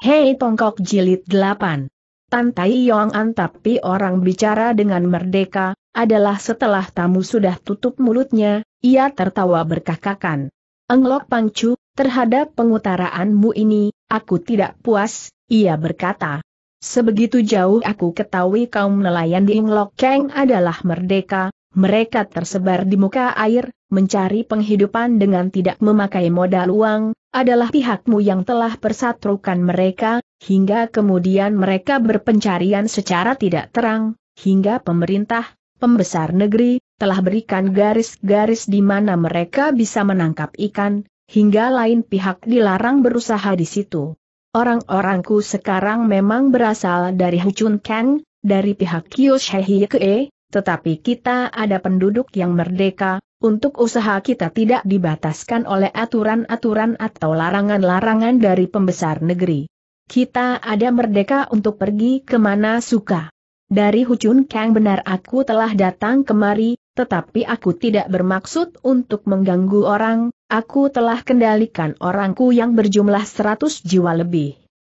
Hei Tongkok Jilid 8. Tantai Yong An tapi orang bicara dengan merdeka, adalah setelah tamu sudah tutup mulutnya, ia tertawa berkakakan. Englok Pangcu, terhadap pengutaraanmu ini, aku tidak puas, ia berkata. Sebegitu jauh aku ketahui kaum nelayan di Englok Kang adalah merdeka, mereka tersebar di muka air, mencari penghidupan dengan tidak memakai modal uang, adalah pihakmu yang telah persatrukan mereka, hingga kemudian mereka berpencarian secara tidak terang, hingga pemerintah, pembesar negeri, telah berikan garis-garis di mana mereka bisa menangkap ikan, hingga lain pihak dilarang berusaha di situ. Orang-orangku sekarang memang berasal dari Huchun Kang, dari pihak Kyushehikee, tetapi kita ada penduduk yang merdeka, untuk usaha kita tidak dibataskan oleh aturan-aturan atau larangan-larangan dari pembesar negeri. Kita ada merdeka untuk pergi kemana suka. Dari Hucun Kang benar aku telah datang kemari, tetapi aku tidak bermaksud untuk mengganggu orang, aku telah kendalikan orangku yang berjumlah seratus jiwa lebih.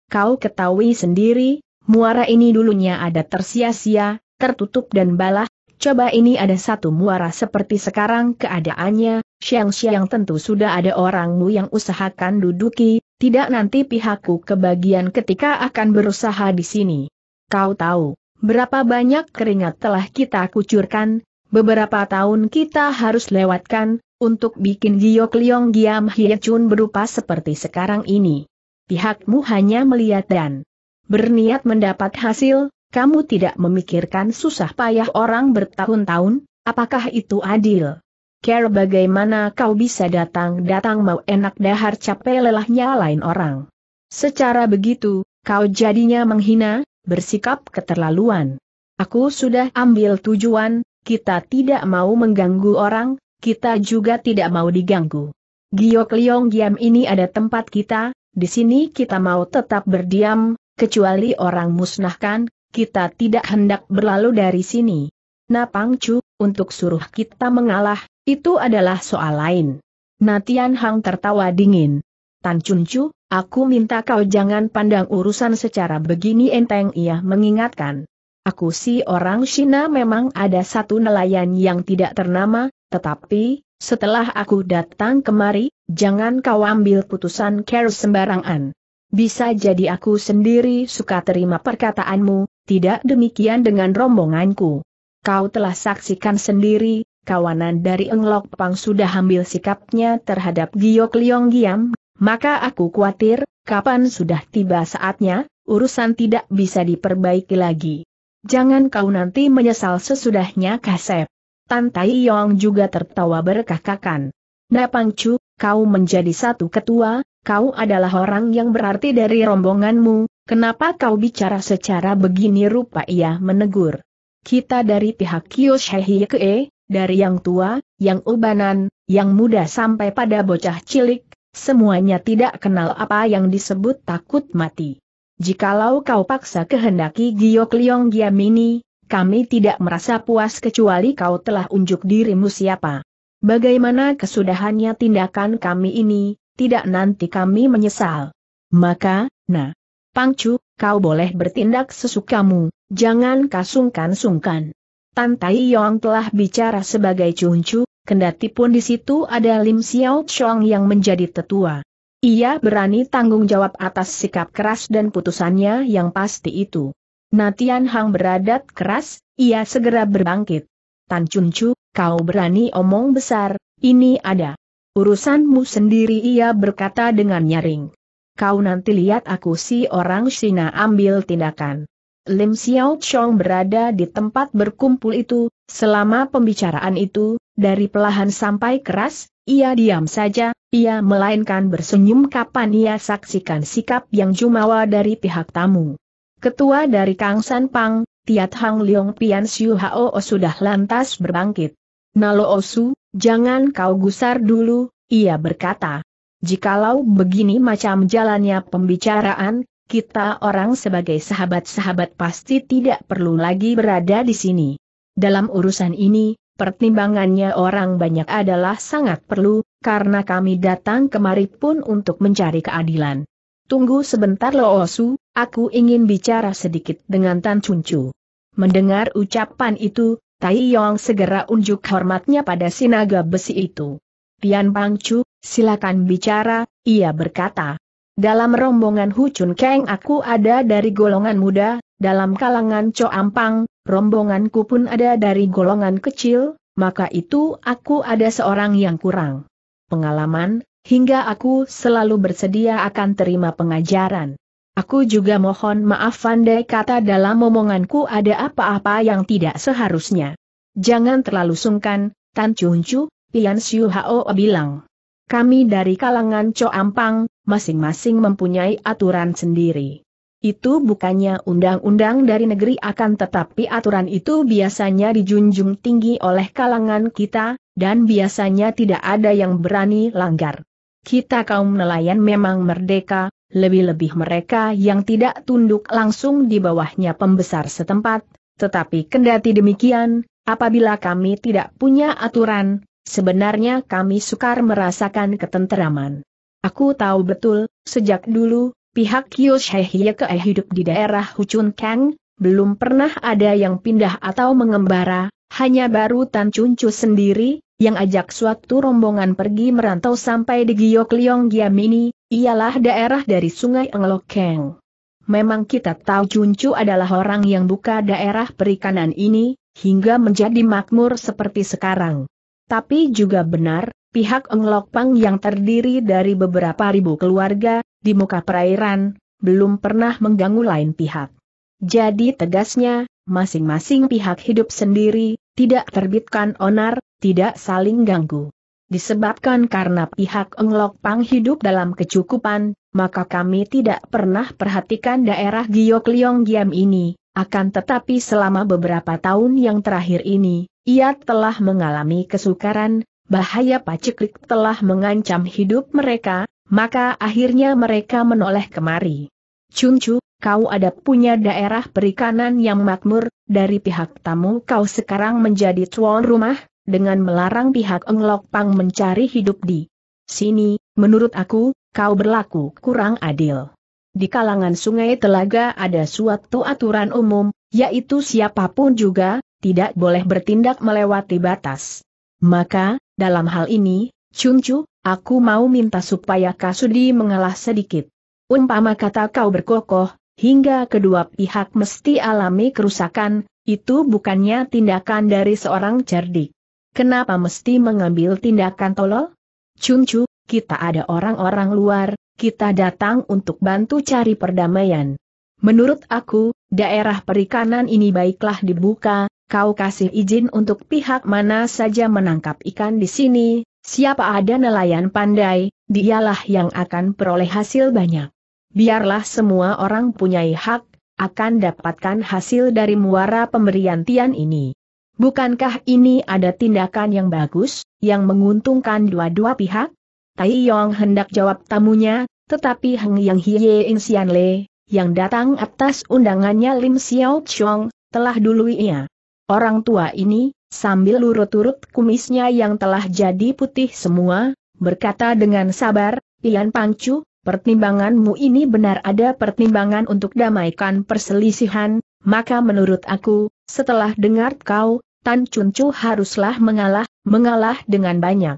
Kau ketahui sendiri, muara ini dulunya ada tersia-sia, tertutup dan balah, Coba ini ada satu muara seperti sekarang keadaannya, siang-siang tentu sudah ada orangmu yang usahakan duduki, tidak nanti pihakku kebagian ketika akan berusaha di sini. Kau tahu, berapa banyak keringat telah kita kucurkan, beberapa tahun kita harus lewatkan, untuk bikin Giok Liong Giam Hye Chun berupa seperti sekarang ini. Pihakmu hanya melihat dan berniat mendapat hasil, kamu tidak memikirkan susah payah orang bertahun-tahun, apakah itu adil? Care bagaimana kau bisa datang-datang mau enak dahar capek lelahnya lain orang. Secara begitu, kau jadinya menghina, bersikap keterlaluan. Aku sudah ambil tujuan, kita tidak mau mengganggu orang, kita juga tidak mau diganggu. Giok Leong Giam ini ada tempat kita, di sini kita mau tetap berdiam, kecuali orang musnahkan, kita tidak hendak berlalu dari sini. Napang Chu, untuk suruh kita mengalah, itu adalah soal lain. Natian Hang tertawa dingin. Tan Chun Chu, aku minta kau jangan pandang urusan secara begini enteng ia mengingatkan. Aku si orang Cina memang ada satu nelayan yang tidak ternama, tetapi, setelah aku datang kemari, jangan kau ambil putusan care sembarangan. Bisa jadi aku sendiri suka terima perkataanmu, tidak demikian dengan rombonganku. Kau telah saksikan sendiri, kawanan dari Englok Pang sudah ambil sikapnya terhadap Giok Liong Giam, maka aku khawatir, kapan sudah tiba saatnya, urusan tidak bisa diperbaiki lagi. Jangan kau nanti menyesal sesudahnya kasep. Tai Yong juga tertawa berkakakan. Chu, kau menjadi satu ketua, kau adalah orang yang berarti dari rombonganmu, Kenapa kau bicara secara begini rupa ia menegur. Kita dari pihak Kyoshehiekee, dari yang tua, yang ubanan, yang muda sampai pada bocah cilik, semuanya tidak kenal apa yang disebut takut mati. Jikalau kau paksa kehendaki Giok Leong Giamini, kami tidak merasa puas kecuali kau telah unjuk dirimu siapa. Bagaimana kesudahannya tindakan kami ini, tidak nanti kami menyesal. Maka, nah, Pangcu, kau boleh bertindak sesukamu, jangan kasungkan-sungkan. Tan Tai Yong telah bicara sebagai cuncu, kendati pun di situ ada Lim Xiao Chong yang menjadi tetua. Ia berani tanggung jawab atas sikap keras dan putusannya yang pasti itu. Natian Hang beradat keras, ia segera berbangkit. Tan Cuncu, kau berani omong besar, ini ada. Urusanmu sendiri ia berkata dengan nyaring kau nanti lihat aku si orang Sina ambil tindakan. Lim Xiao Chong berada di tempat berkumpul itu, selama pembicaraan itu, dari pelahan sampai keras, ia diam saja, ia melainkan bersenyum kapan ia saksikan sikap yang jumawa dari pihak tamu. Ketua dari Kang San Pang, Tiat Hang Leong Pian Siu Hao sudah lantas berbangkit. Nalo Osu, jangan kau gusar dulu, ia berkata. Jikalau begini macam jalannya pembicaraan, kita orang sebagai sahabat-sahabat pasti tidak perlu lagi berada di sini. Dalam urusan ini, pertimbangannya orang banyak adalah sangat perlu, karena kami datang kemari pun untuk mencari keadilan. Tunggu sebentar Osu, aku ingin bicara sedikit dengan Tan Cuncu. Mendengar ucapan itu, Tai Yong segera unjuk hormatnya pada sinaga besi itu. Tian Pangcu, silakan bicara, ia berkata. Dalam rombongan Hu Chun Kang aku ada dari golongan muda, dalam kalangan Co Ampang, rombonganku pun ada dari golongan kecil, maka itu aku ada seorang yang kurang pengalaman, hingga aku selalu bersedia akan terima pengajaran. Aku juga mohon maaf pandai kata dalam omonganku ada apa-apa yang tidak seharusnya. Jangan terlalu sungkan, Tan Chu. Pian Siu Hao bilang. Kami dari kalangan Cho Ampang, masing-masing mempunyai aturan sendiri. Itu bukannya undang-undang dari negeri akan tetapi aturan itu biasanya dijunjung tinggi oleh kalangan kita, dan biasanya tidak ada yang berani langgar. Kita kaum nelayan memang merdeka, lebih-lebih mereka yang tidak tunduk langsung di bawahnya pembesar setempat, tetapi kendati demikian, apabila kami tidak punya aturan, Sebenarnya kami sukar merasakan ketenteraman. Aku tahu betul, sejak dulu, pihak ke Kee hidup di daerah Hucun Kang, belum pernah ada yang pindah atau mengembara, hanya baru Tan Cuncu sendiri, yang ajak suatu rombongan pergi merantau sampai di Leong Giamini, ialah daerah dari sungai Englok Kang. Memang kita tahu Cuncu adalah orang yang buka daerah perikanan ini, hingga menjadi makmur seperti sekarang. Tapi juga benar, pihak Pang yang terdiri dari beberapa ribu keluarga, di muka perairan, belum pernah mengganggu lain pihak. Jadi tegasnya, masing-masing pihak hidup sendiri, tidak terbitkan onar, tidak saling ganggu. Disebabkan karena pihak Pang hidup dalam kecukupan, maka kami tidak pernah perhatikan daerah Giok Liong Giam ini, akan tetapi selama beberapa tahun yang terakhir ini, ia telah mengalami kesukaran, bahaya paceklik telah mengancam hidup mereka, maka akhirnya mereka menoleh kemari. Cuncu, kau ada punya daerah perikanan yang makmur, dari pihak tamu kau sekarang menjadi tuan rumah, dengan melarang pihak Englok Pang mencari hidup di sini, menurut aku, kau berlaku kurang adil. Di kalangan sungai telaga ada suatu aturan umum, yaitu siapapun juga, tidak boleh bertindak melewati batas. Maka, dalam hal ini, Cuncu, aku mau minta supaya Kasudi mengalah sedikit. Umpama kata kau berkokoh, hingga kedua pihak mesti alami kerusakan, itu bukannya tindakan dari seorang cerdik. Kenapa mesti mengambil tindakan tolol? Cuncu, kita ada orang-orang luar, kita datang untuk bantu cari perdamaian. Menurut aku, daerah perikanan ini baiklah dibuka, kau kasih izin untuk pihak mana saja menangkap ikan di sini, siapa ada nelayan pandai, dialah yang akan peroleh hasil banyak. Biarlah semua orang punyai hak, akan dapatkan hasil dari muara pemberian Tian ini. Bukankah ini ada tindakan yang bagus, yang menguntungkan dua-dua pihak? Tai Yong hendak jawab tamunya, tetapi Heng Yang Hie In Sian Le, yang datang atas undangannya Lim Xiao Chong, telah dulu ia. Orang tua ini, sambil lurut lurut kumisnya yang telah jadi putih semua, berkata dengan sabar, Pian Pangcu, pertimbanganmu ini benar ada pertimbangan untuk damaikan perselisihan, maka menurut aku, setelah dengar kau, Tan Chun Chu haruslah mengalah, mengalah dengan banyak.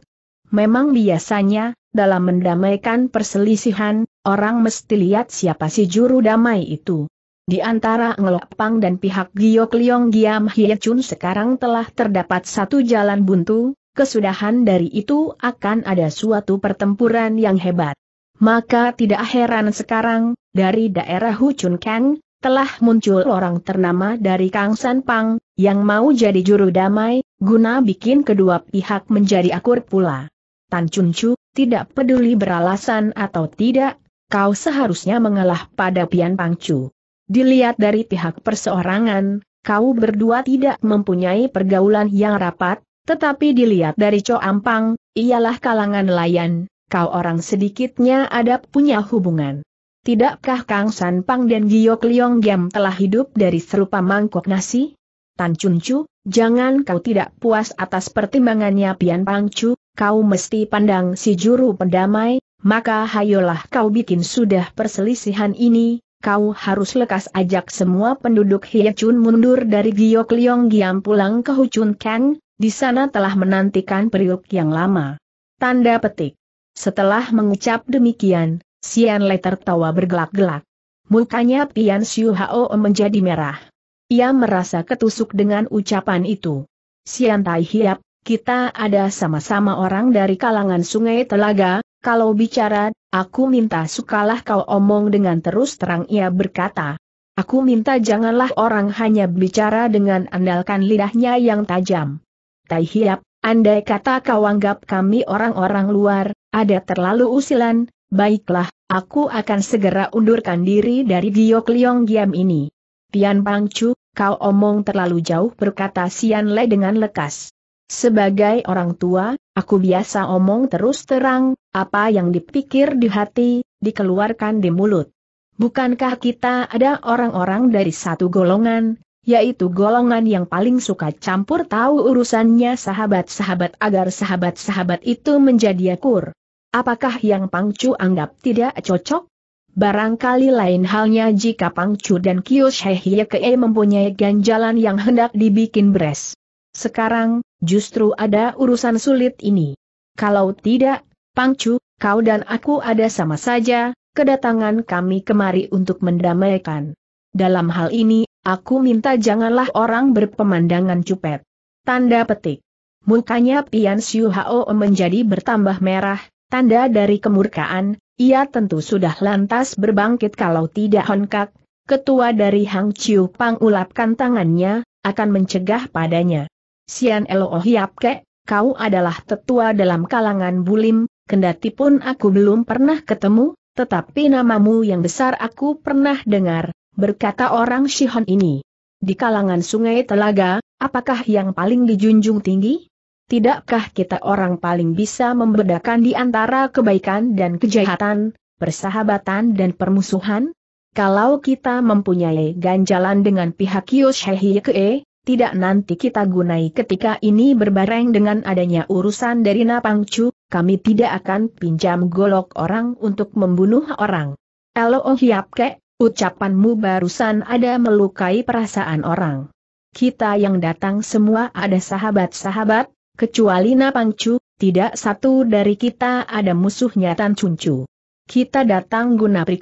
Memang biasanya, dalam mendamaikan perselisihan, orang mesti lihat siapa si juru damai itu. Di antara Ngelok Pang dan pihak Giok Liong Giam Hye Chun sekarang telah terdapat satu jalan buntu, kesudahan dari itu akan ada suatu pertempuran yang hebat. Maka tidak heran sekarang, dari daerah Huchun Kang, telah muncul orang ternama dari Kang San Pang, yang mau jadi juru damai, guna bikin kedua pihak menjadi akur pula. Tan Chun Chu, tidak peduli beralasan atau tidak, kau seharusnya mengalah pada Pian Pang Chu. Dilihat dari pihak perseorangan, kau berdua tidak mempunyai pergaulan yang rapat, tetapi dilihat dari Cho Ampang, ialah kalangan nelayan, kau orang sedikitnya ada punya hubungan. Tidakkah Kang San Pang dan Giok Leong Giam telah hidup dari serupa mangkok nasi? Tan Chun Chu, jangan kau tidak puas atas pertimbangannya Pian Pang Chu, kau mesti pandang si juru pendamai, maka hayolah kau bikin sudah perselisihan ini, kau harus lekas ajak semua penduduk Hiacun mundur dari Giok Liong Giam pulang ke Hucun Kang, di sana telah menantikan periuk yang lama. Tanda petik. Setelah mengucap demikian, Sian Le tertawa bergelak-gelak. Mukanya Pian Siu Hao menjadi merah. Ia merasa ketusuk dengan ucapan itu. Sian Tai Hiap, kita ada sama-sama orang dari kalangan sungai Telaga, kalau bicara, aku minta sukalah kau omong dengan terus terang ia berkata. Aku minta janganlah orang hanya bicara dengan andalkan lidahnya yang tajam. Tai hiap, andai kata kau anggap kami orang-orang luar, ada terlalu usilan, baiklah, aku akan segera undurkan diri dari Giok Liong Giam ini. Tian Pangcu, kau omong terlalu jauh berkata Sian Le dengan lekas. Sebagai orang tua, aku biasa omong terus terang, apa yang dipikir di hati, dikeluarkan di mulut. Bukankah kita ada orang-orang dari satu golongan, yaitu golongan yang paling suka campur tahu urusannya sahabat-sahabat agar sahabat-sahabat itu menjadi akur? Apakah yang Pangcu anggap tidak cocok? Barangkali lain halnya jika Pangcu dan Kyushe Kee mempunyai ganjalan yang hendak dibikin beres. Sekarang, Justru ada urusan sulit ini. Kalau tidak, Pangcu, kau dan aku ada sama saja, kedatangan kami kemari untuk mendamaikan. Dalam hal ini, aku minta janganlah orang berpemandangan cupet. Tanda petik. Mukanya Pian Siu Hao menjadi bertambah merah, tanda dari kemurkaan, ia tentu sudah lantas berbangkit kalau tidak honkak, ketua dari Hang Chiu Pang ulapkan tangannya, akan mencegah padanya. Sian Elo oh Hiapke, kau adalah tetua dalam kalangan bulim, kendati pun aku belum pernah ketemu, tetapi namamu yang besar aku pernah dengar, berkata orang Shihon ini. Di kalangan sungai Telaga, apakah yang paling dijunjung tinggi? Tidakkah kita orang paling bisa membedakan di antara kebaikan dan kejahatan, persahabatan dan permusuhan? Kalau kita mempunyai ganjalan dengan pihak Kee, tidak nanti kita gunai ketika ini berbareng dengan adanya urusan dari Napangcu, kami tidak akan pinjam golok orang untuk membunuh orang. Elo oh hiap kek, ucapanmu barusan ada melukai perasaan orang. Kita yang datang semua ada sahabat-sahabat, kecuali Napangcu, tidak satu dari kita ada musuhnya Tan Cuncu. Kita datang guna pri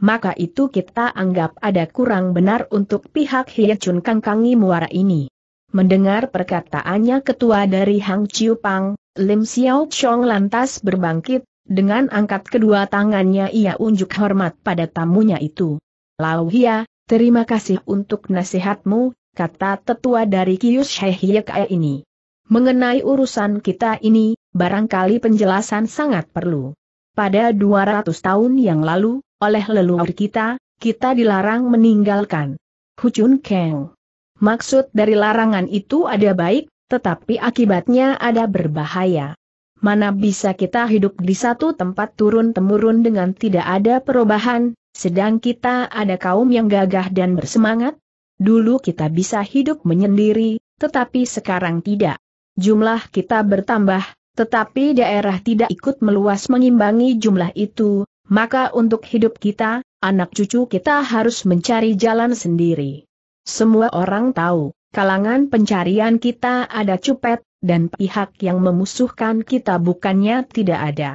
maka itu kita anggap ada kurang benar untuk pihak Kang Kangkangi Muara ini. Mendengar perkataannya ketua dari Hang Chiu Pang, Lim Xiao Chong lantas berbangkit, dengan angkat kedua tangannya ia unjuk hormat pada tamunya itu. Lau Hia, terima kasih untuk nasihatmu, kata tetua dari Kius Hehiyekae ini. Mengenai urusan kita ini, barangkali penjelasan sangat perlu. Pada 200 tahun yang lalu, oleh leluhur kita, kita dilarang meninggalkan. Hucun Keng. Maksud dari larangan itu ada baik, tetapi akibatnya ada berbahaya. Mana bisa kita hidup di satu tempat turun-temurun dengan tidak ada perubahan, sedang kita ada kaum yang gagah dan bersemangat? Dulu kita bisa hidup menyendiri, tetapi sekarang tidak. Jumlah kita bertambah, tetapi daerah tidak ikut meluas mengimbangi jumlah itu, maka untuk hidup kita, anak cucu kita harus mencari jalan sendiri. Semua orang tahu, kalangan pencarian kita ada cupet, dan pihak yang memusuhkan kita bukannya tidak ada.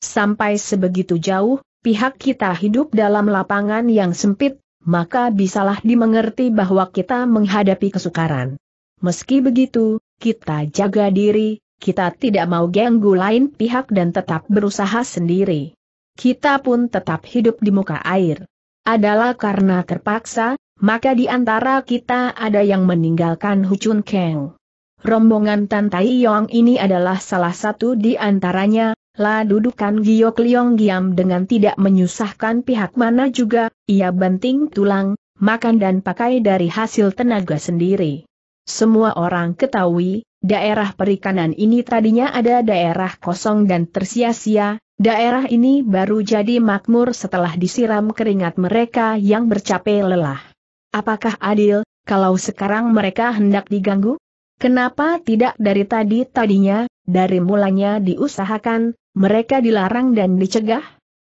Sampai sebegitu jauh, pihak kita hidup dalam lapangan yang sempit, maka bisalah dimengerti bahwa kita menghadapi kesukaran. Meski begitu, kita jaga diri, kita tidak mau ganggu lain pihak dan tetap berusaha sendiri kita pun tetap hidup di muka air. Adalah karena terpaksa, maka di antara kita ada yang meninggalkan Hucun Keng. Rombongan Tan Tai Yong ini adalah salah satu di antaranya, La dudukan Giok Liong giam dengan tidak menyusahkan pihak mana juga, ia banting tulang, makan dan pakai dari hasil tenaga sendiri. Semua orang ketahui, daerah perikanan ini tadinya ada daerah kosong dan tersia-sia, Daerah ini baru jadi makmur setelah disiram keringat mereka yang bercapai lelah. Apakah adil, kalau sekarang mereka hendak diganggu? Kenapa tidak dari tadi-tadinya, dari mulanya diusahakan, mereka dilarang dan dicegah?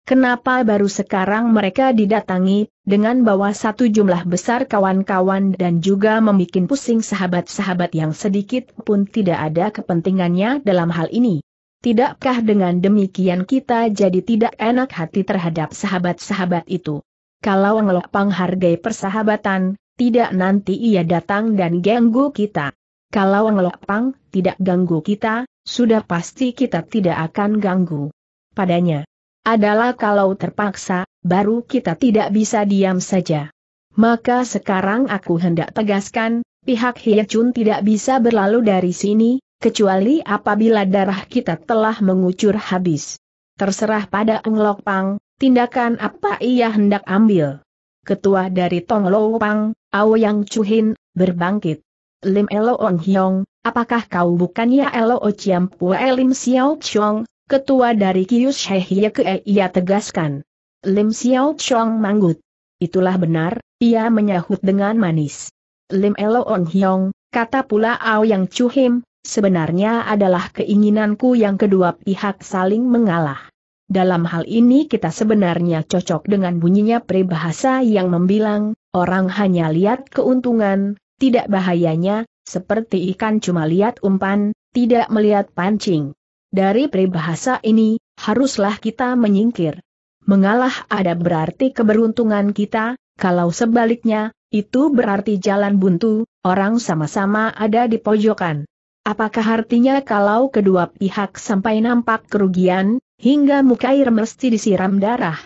Kenapa baru sekarang mereka didatangi, dengan bawa satu jumlah besar kawan-kawan dan juga membuat pusing sahabat-sahabat yang sedikit pun tidak ada kepentingannya dalam hal ini? Tidakkah dengan demikian kita jadi tidak enak hati terhadap sahabat-sahabat itu? Kalau ngelok penghargai persahabatan, tidak nanti ia datang dan ganggu kita. Kalau ngelopang tidak ganggu kita, sudah pasti kita tidak akan ganggu. Padanya adalah kalau terpaksa, baru kita tidak bisa diam saja. Maka sekarang aku hendak tegaskan, pihak Hiacun tidak bisa berlalu dari sini, Kecuali apabila darah kita telah mengucur habis. Terserah pada Eng Pang, tindakan apa ia hendak ambil. Ketua dari Tong Lo Pang, Yang Chuhin, berbangkit. Lim Elo Ong Hyong, apakah kau bukannya Elo Chiam Pue Lim Xiao Chong, ketua dari Kius Hehye Ke ia tegaskan. Lim Xiao Chong manggut. Itulah benar, ia menyahut dengan manis. Lim Elo Ong Hyong, kata pula Ao Yang Chuhim, sebenarnya adalah keinginanku yang kedua pihak saling mengalah. Dalam hal ini kita sebenarnya cocok dengan bunyinya peribahasa yang membilang, orang hanya lihat keuntungan, tidak bahayanya, seperti ikan cuma lihat umpan, tidak melihat pancing. Dari peribahasa ini, haruslah kita menyingkir. Mengalah ada berarti keberuntungan kita, kalau sebaliknya, itu berarti jalan buntu, orang sama-sama ada di pojokan. Apakah artinya kalau kedua pihak sampai nampak kerugian, hingga mukair mesti disiram darah?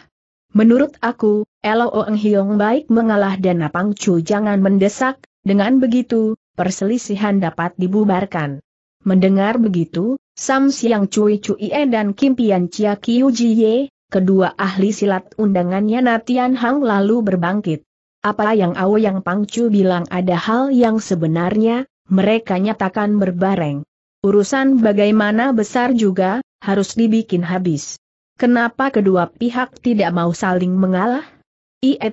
Menurut aku, Elo Oeng Hiong baik mengalah dan Napang Chu jangan mendesak, dengan begitu, perselisihan dapat dibubarkan. Mendengar begitu, Sam Siang Cui Cui E dan Kim Pian Chia Kiu Ye, kedua ahli silat undangannya Natian Hang lalu berbangkit. Apa yang Awo Yang Pangcu bilang ada hal yang sebenarnya, mereka nyatakan berbareng. Urusan bagaimana besar juga, harus dibikin habis. Kenapa kedua pihak tidak mau saling mengalah?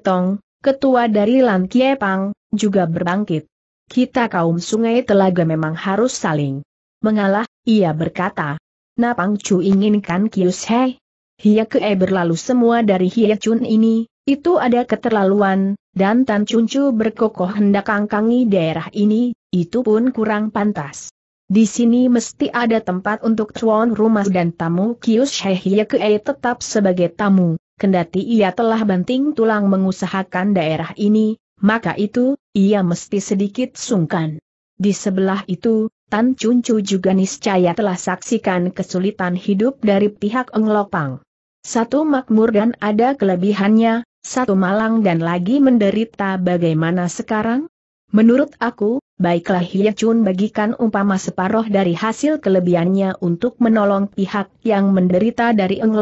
Tong, ketua dari Lan Pang, juga berbangkit. Kita kaum sungai telaga memang harus saling mengalah, ia berkata. Napang Chu inginkan Kius Hei. Hia Kee berlalu semua dari Hia Chun ini, itu ada keterlaluan, dan Tan Cuncu berkokoh hendak kangkangi daerah ini, itu pun kurang pantas. Di sini mesti ada tempat untuk tuan rumah dan tamu Kius Shehye Kei tetap sebagai tamu, kendati ia telah banting tulang mengusahakan daerah ini, maka itu, ia mesti sedikit sungkan. Di sebelah itu, Tan Cuncu juga niscaya telah saksikan kesulitan hidup dari pihak Eng Satu makmur dan ada kelebihannya, satu malang dan lagi menderita bagaimana sekarang? Menurut aku, baiklah Hye Chun bagikan umpama separoh dari hasil kelebihannya untuk menolong pihak yang menderita dari Eng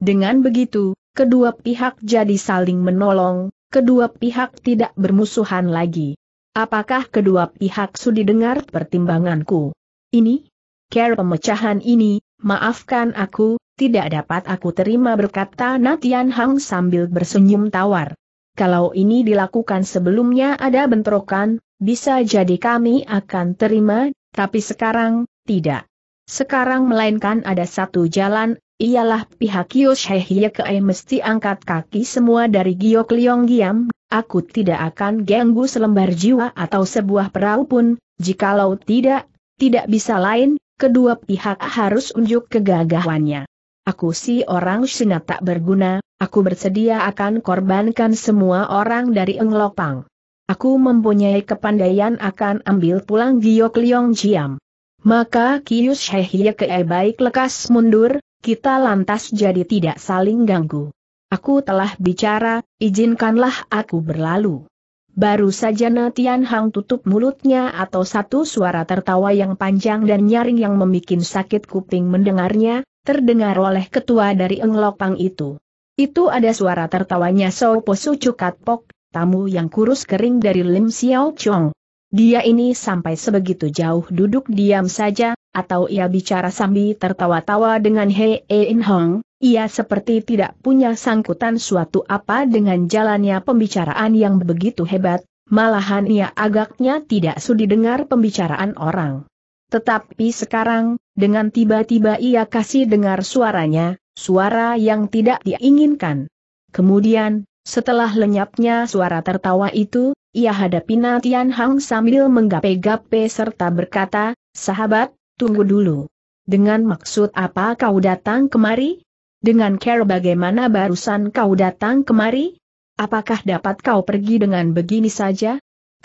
Dengan begitu, kedua pihak jadi saling menolong, kedua pihak tidak bermusuhan lagi. Apakah kedua pihak sudi dengar pertimbanganku? Ini? Care pemecahan ini, maafkan aku, tidak dapat aku terima berkata Natian Hang sambil bersenyum tawar. Kalau ini dilakukan sebelumnya ada bentrokan, bisa jadi kami akan terima, tapi sekarang, tidak. Sekarang melainkan ada satu jalan, ialah pihak kei mesti angkat kaki semua dari Giok Leong Giam, aku tidak akan ganggu selembar jiwa atau sebuah perahu pun, jikalau tidak, tidak bisa lain, kedua pihak harus unjuk kegagahannya. Aku si orang Shina tak berguna, aku bersedia akan korbankan semua orang dari Englopang. Aku mempunyai kepandaian akan ambil pulang Giok Liong Jiam. Maka Kiyus Shehye Kee baik lekas mundur, kita lantas jadi tidak saling ganggu. Aku telah bicara, izinkanlah aku berlalu. Baru saja Natian Hang tutup mulutnya atau satu suara tertawa yang panjang dan nyaring yang membuat sakit kuping mendengarnya, terdengar oleh ketua dari Englopang itu. Itu ada suara tertawanya Sopo Cukat pok tamu yang kurus kering dari Lim Xiao Chong. Dia ini sampai sebegitu jauh duduk diam saja, atau ia bicara sambil tertawa-tawa dengan Hei In Hong, ia seperti tidak punya sangkutan suatu apa dengan jalannya pembicaraan yang begitu hebat, malahan ia agaknya tidak sudi dengar pembicaraan orang. Tetapi sekarang, dengan tiba-tiba ia kasih dengar suaranya, suara yang tidak diinginkan. Kemudian, setelah lenyapnya suara tertawa itu, ia hadapi Natian Hang sambil menggapai gape serta berkata, sahabat, tunggu dulu. Dengan maksud apa kau datang kemari? Dengan care bagaimana barusan kau datang kemari? Apakah dapat kau pergi dengan begini saja?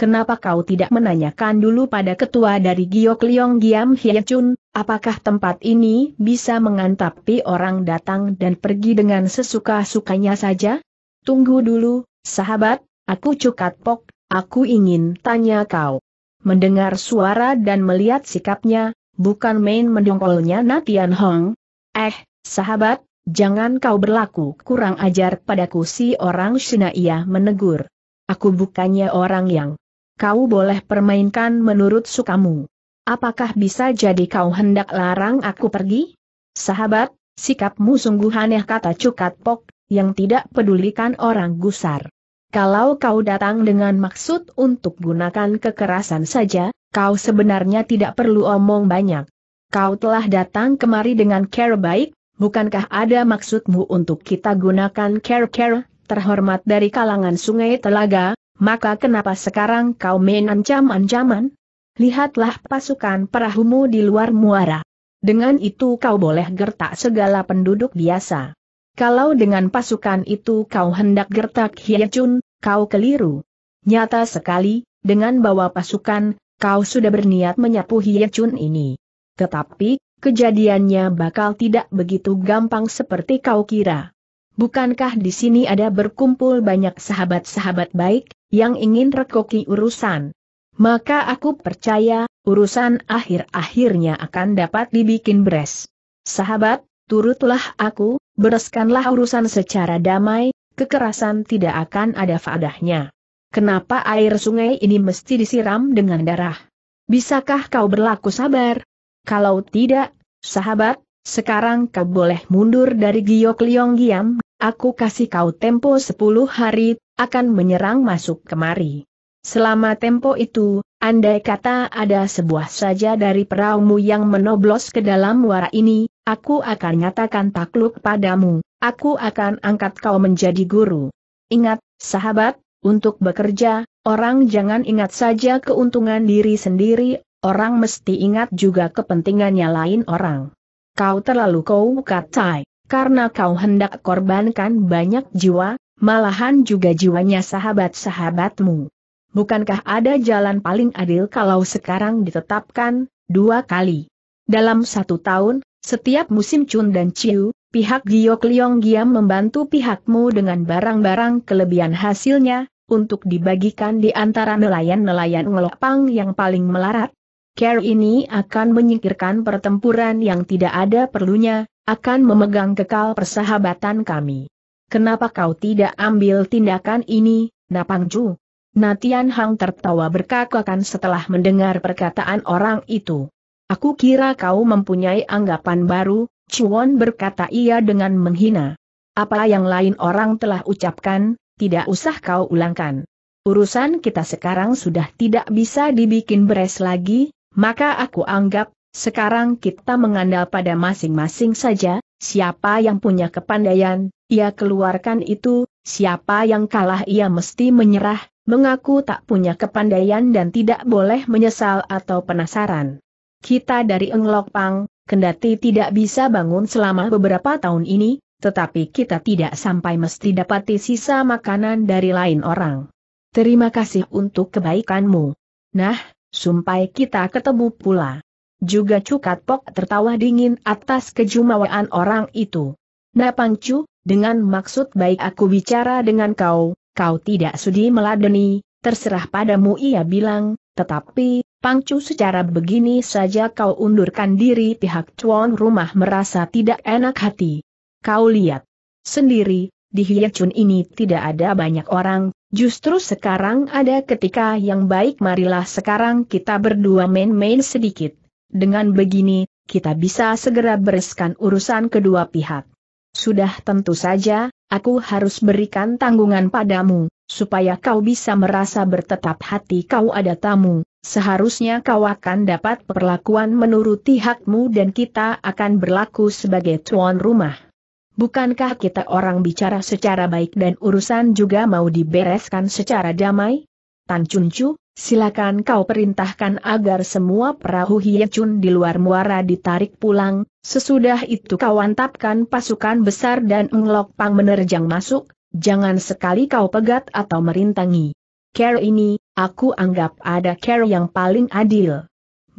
kenapa kau tidak menanyakan dulu pada ketua dari Giok Liong Giam Hye Chun, apakah tempat ini bisa mengantapi orang datang dan pergi dengan sesuka-sukanya saja? Tunggu dulu, sahabat, aku cukat pok, aku ingin tanya kau. Mendengar suara dan melihat sikapnya, bukan main mendongkolnya Natian Hong. Eh, sahabat, jangan kau berlaku kurang ajar padaku si orang Shinaia menegur. Aku bukannya orang yang kau boleh permainkan menurut sukamu. Apakah bisa jadi kau hendak larang aku pergi? Sahabat, sikapmu sungguh aneh kata Cukat Pok, yang tidak pedulikan orang gusar. Kalau kau datang dengan maksud untuk gunakan kekerasan saja, kau sebenarnya tidak perlu omong banyak. Kau telah datang kemari dengan care baik, bukankah ada maksudmu untuk kita gunakan care-care, terhormat dari kalangan sungai telaga, maka kenapa sekarang kau main ancaman ancaman Lihatlah pasukan perahumu di luar muara. Dengan itu kau boleh gertak segala penduduk biasa. Kalau dengan pasukan itu kau hendak gertak Hiacun, kau keliru. Nyata sekali, dengan bawa pasukan, kau sudah berniat menyapu Hiacun ini. Tetapi, kejadiannya bakal tidak begitu gampang seperti kau kira bukankah di sini ada berkumpul banyak sahabat-sahabat baik, yang ingin rekoki urusan? Maka aku percaya, urusan akhir-akhirnya akan dapat dibikin beres. Sahabat, turutlah aku, bereskanlah urusan secara damai, kekerasan tidak akan ada faedahnya. Kenapa air sungai ini mesti disiram dengan darah? Bisakah kau berlaku sabar? Kalau tidak, sahabat, sekarang kau boleh mundur dari Giok Liong Giam, aku kasih kau tempo 10 hari, akan menyerang masuk kemari. Selama tempo itu, andai kata ada sebuah saja dari peraumu yang menoblos ke dalam wara ini, aku akan nyatakan takluk padamu, aku akan angkat kau menjadi guru. Ingat, sahabat, untuk bekerja, orang jangan ingat saja keuntungan diri sendiri, orang mesti ingat juga kepentingannya lain orang kau terlalu kau kacai, karena kau hendak korbankan banyak jiwa, malahan juga jiwanya sahabat-sahabatmu. Bukankah ada jalan paling adil kalau sekarang ditetapkan, dua kali? Dalam satu tahun, setiap musim Chun dan Chiu, pihak Giok Liong Giam membantu pihakmu dengan barang-barang kelebihan hasilnya, untuk dibagikan di antara nelayan-nelayan ngelopang yang paling melarat, Care ini akan menyingkirkan pertempuran yang tidak ada perlunya, akan memegang kekal persahabatan kami. Kenapa kau tidak ambil tindakan ini, Napangju? Natian Hang tertawa berkakakan setelah mendengar perkataan orang itu. Aku kira kau mempunyai anggapan baru, Chuan berkata ia dengan menghina. Apa yang lain orang telah ucapkan, tidak usah kau ulangkan. Urusan kita sekarang sudah tidak bisa dibikin beres lagi, maka aku anggap, sekarang kita mengandal pada masing-masing saja, siapa yang punya kepandaian, ia keluarkan itu, siapa yang kalah ia mesti menyerah, mengaku tak punya kepandaian dan tidak boleh menyesal atau penasaran. Kita dari Pang, kendati tidak bisa bangun selama beberapa tahun ini, tetapi kita tidak sampai mesti dapati sisa makanan dari lain orang. Terima kasih untuk kebaikanmu. Nah, Sumpai kita ketemu pula. Juga Cukat Pok tertawa dingin atas kejumawaan orang itu. Napangcu, dengan maksud baik aku bicara dengan kau, kau tidak sudi meladeni, terserah padamu ia bilang, tetapi, Pangcu secara begini saja kau undurkan diri pihak cuan rumah merasa tidak enak hati. Kau lihat sendiri, di Hiacun ini tidak ada banyak orang, justru sekarang ada ketika yang baik marilah sekarang kita berdua main-main sedikit. Dengan begini, kita bisa segera bereskan urusan kedua pihak. Sudah tentu saja, aku harus berikan tanggungan padamu, supaya kau bisa merasa bertetap hati kau ada tamu, seharusnya kau akan dapat perlakuan menuruti hakmu dan kita akan berlaku sebagai tuan rumah bukankah kita orang bicara secara baik dan urusan juga mau dibereskan secara damai? Tan Chun Chu, silakan kau perintahkan agar semua perahu Chun di luar muara ditarik pulang, sesudah itu kau antapkan pasukan besar dan Englok Pang menerjang masuk, jangan sekali kau pegat atau merintangi. Care ini, aku anggap ada care yang paling adil.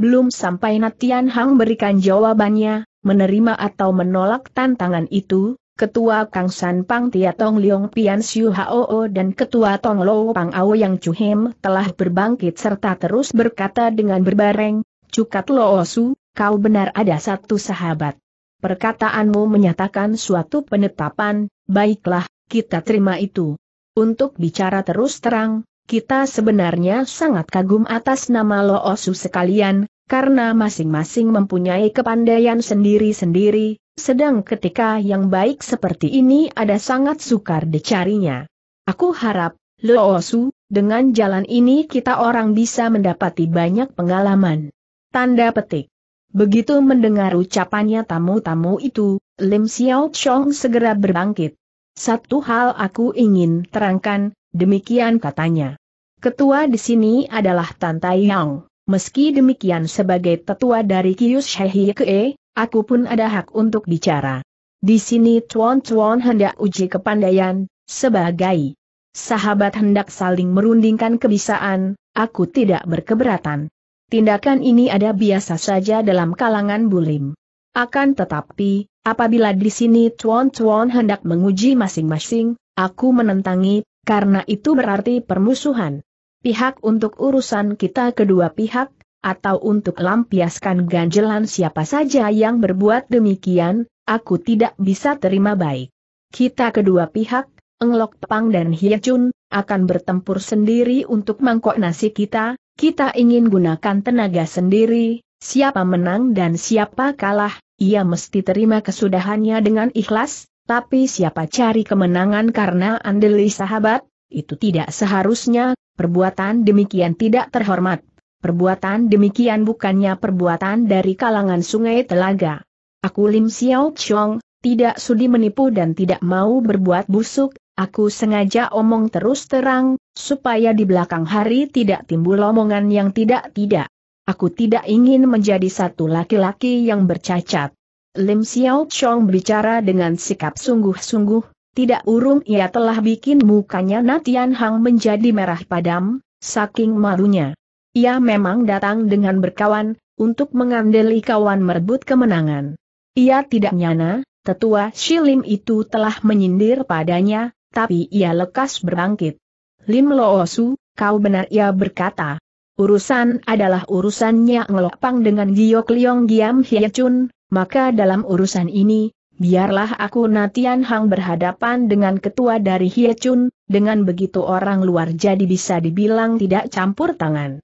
Belum sampai Natian Hang berikan jawabannya, menerima atau menolak tantangan itu, Ketua Kang San Pang Tia Tong Leong Pian Siu Hoo dan Ketua Tong Lo Pang Ao Yang Chuhem telah berbangkit serta terus berkata dengan berbareng, Cukat Lo Osu, kau benar ada satu sahabat. Perkataanmu menyatakan suatu penetapan, baiklah, kita terima itu. Untuk bicara terus terang, kita sebenarnya sangat kagum atas nama Lo Osu sekalian, karena masing-masing mempunyai kepandaian sendiri-sendiri, sedang ketika yang baik seperti ini ada sangat sukar dicarinya. Aku harap, Loosu, dengan jalan ini kita orang bisa mendapati banyak pengalaman. Tanda petik. Begitu mendengar ucapannya tamu-tamu itu, Lim Xiao Chong segera berbangkit. Satu hal aku ingin terangkan, demikian katanya. Ketua di sini adalah Tantai Yang. Meski demikian sebagai tetua dari Kius Ke, aku pun ada hak untuk bicara. Di sini Tuan-Tuan hendak uji kepandaian, sebagai sahabat hendak saling merundingkan kebisaan, aku tidak berkeberatan. Tindakan ini ada biasa saja dalam kalangan bulim. Akan tetapi, apabila di sini Tuan-Tuan hendak menguji masing-masing, aku menentangi, karena itu berarti permusuhan pihak untuk urusan kita kedua pihak, atau untuk lampiaskan ganjelan siapa saja yang berbuat demikian, aku tidak bisa terima baik. Kita kedua pihak, Englok Pang dan Hiacun, akan bertempur sendiri untuk mangkok nasi kita, kita ingin gunakan tenaga sendiri, siapa menang dan siapa kalah, ia mesti terima kesudahannya dengan ikhlas, tapi siapa cari kemenangan karena andeli sahabat, itu tidak seharusnya perbuatan demikian tidak terhormat. Perbuatan demikian bukannya perbuatan dari kalangan sungai telaga. Aku Lim Xiao Chong, tidak sudi menipu dan tidak mau berbuat busuk, aku sengaja omong terus terang, supaya di belakang hari tidak timbul omongan yang tidak-tidak. Aku tidak ingin menjadi satu laki-laki yang bercacat. Lim Xiao Chong bicara dengan sikap sungguh-sungguh, tidak urung ia telah bikin mukanya Natian Hang menjadi merah padam, saking malunya. Ia memang datang dengan berkawan, untuk mengandeli kawan merebut kemenangan. Ia tidak nyana, tetua Shilim itu telah menyindir padanya, tapi ia lekas berbangkit. Lim Loosu, kau benar ia berkata. Urusan adalah urusannya ngelopang dengan Giok Liong Giam Hye maka dalam urusan ini, biarlah aku Natian Hang berhadapan dengan ketua dari Hiechun, dengan begitu orang luar jadi bisa dibilang tidak campur tangan.